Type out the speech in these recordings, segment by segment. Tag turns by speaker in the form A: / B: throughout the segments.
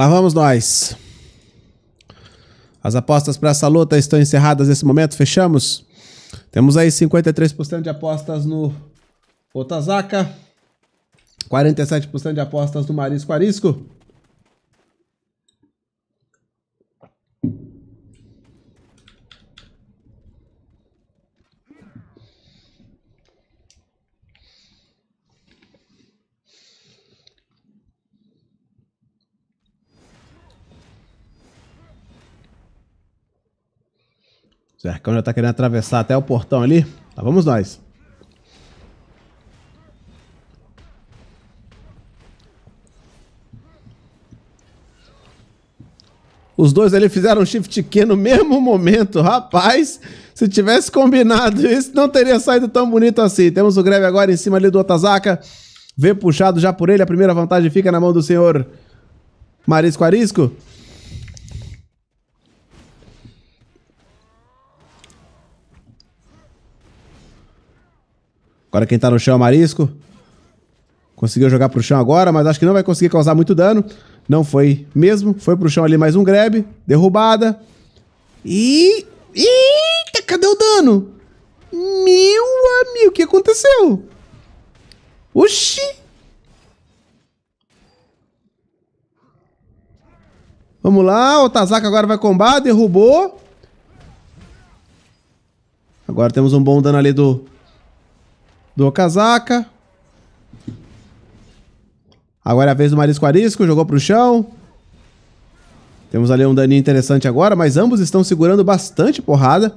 A: Lá vamos nós. As apostas para essa luta estão encerradas nesse momento, fechamos? Temos aí 53% de apostas no Otazaka, 47% de apostas no Marisco Arisco. Zercão já tá querendo atravessar até o portão ali. Tá, vamos nós. Os dois ali fizeram shift Q no mesmo momento. Rapaz, se tivesse combinado isso, não teria saído tão bonito assim. Temos o greve agora em cima ali do Otazaka. Vê puxado já por ele. A primeira vantagem fica na mão do senhor Marisco Arisco. Agora quem tá no chão é Marisco. Conseguiu jogar pro chão agora, mas acho que não vai conseguir causar muito dano. Não foi mesmo. Foi pro chão ali mais um grab. Derrubada. E... Eita, cadê o dano? Meu amigo, o que aconteceu? Oxi! Vamos lá, o Tazaka agora vai combar, derrubou. Agora temos um bom dano ali do do Okazaka. Agora é a vez do Marisco Arisco, jogou para o chão. Temos ali um daninho interessante agora, mas ambos estão segurando bastante porrada.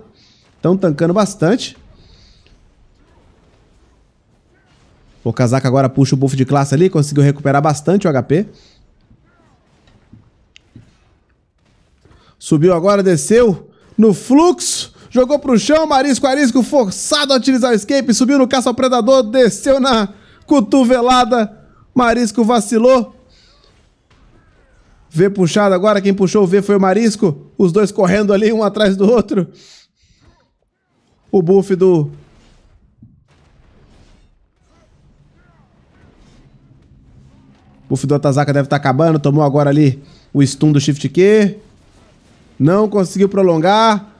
A: Estão tancando bastante. O Kazaka agora puxa o buff de classe ali, conseguiu recuperar bastante o HP. Subiu agora, desceu no fluxo jogou pro chão, marisco arisco, forçado a utilizar o escape, subiu no caça ao predador, desceu na cotovelada, marisco vacilou. V puxado agora, quem puxou o V foi o marisco, os dois correndo ali, um atrás do outro. O buff do buff do atazaka deve estar tá acabando. Tomou agora ali o stun do Shift Q. Não conseguiu prolongar.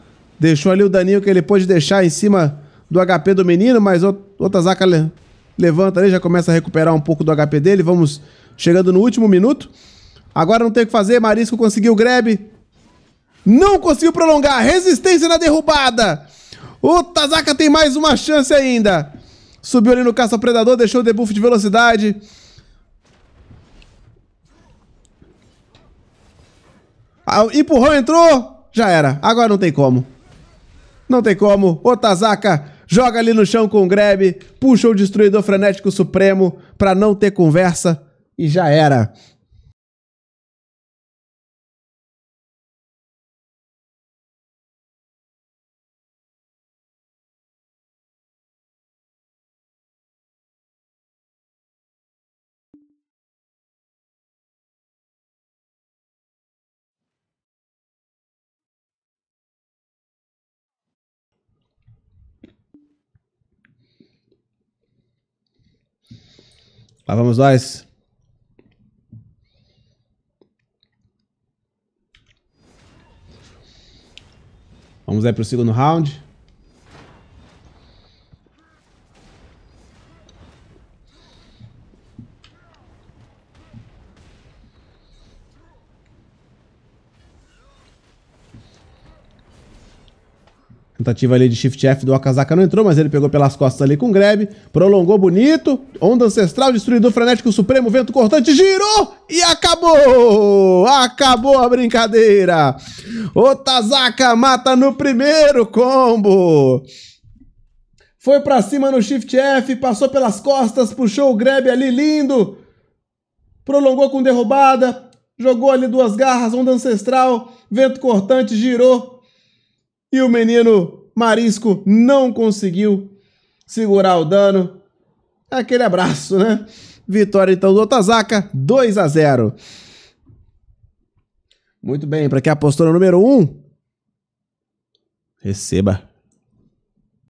A: Deixou ali o daninho que ele pôde deixar em cima do HP do menino, mas o, Otazaka le, levanta ali, já começa a recuperar um pouco do HP dele. Vamos chegando no último minuto. Agora não tem o que fazer, Marisco conseguiu o grab. Não conseguiu prolongar, resistência na derrubada. O Tazaka tem mais uma chance ainda. Subiu ali no caça-predador, deixou o debuff de velocidade. Ah, empurrão entrou, já era. Agora não tem como. Não tem como. Otazaka joga ali no chão com o grab, puxa o destruidor frenético supremo pra não ter conversa e já era. Lá vamos nós. Vamos aí pro segundo round. Tentativa ali de shift F do Akazaka não entrou, mas ele pegou pelas costas ali com grab. Prolongou bonito. Onda ancestral, destruidor frenético supremo, vento cortante, girou e acabou! Acabou a brincadeira! Otazaka mata no primeiro combo! Foi pra cima no shift F, passou pelas costas, puxou o grab ali lindo. Prolongou com derrubada, jogou ali duas garras, onda ancestral, vento cortante, girou, e o menino Marisco não conseguiu segurar o dano. Aquele abraço, né? Vitória então do Otazaka, 2 a 0. Muito bem, para quem apostou no número 1, um, receba.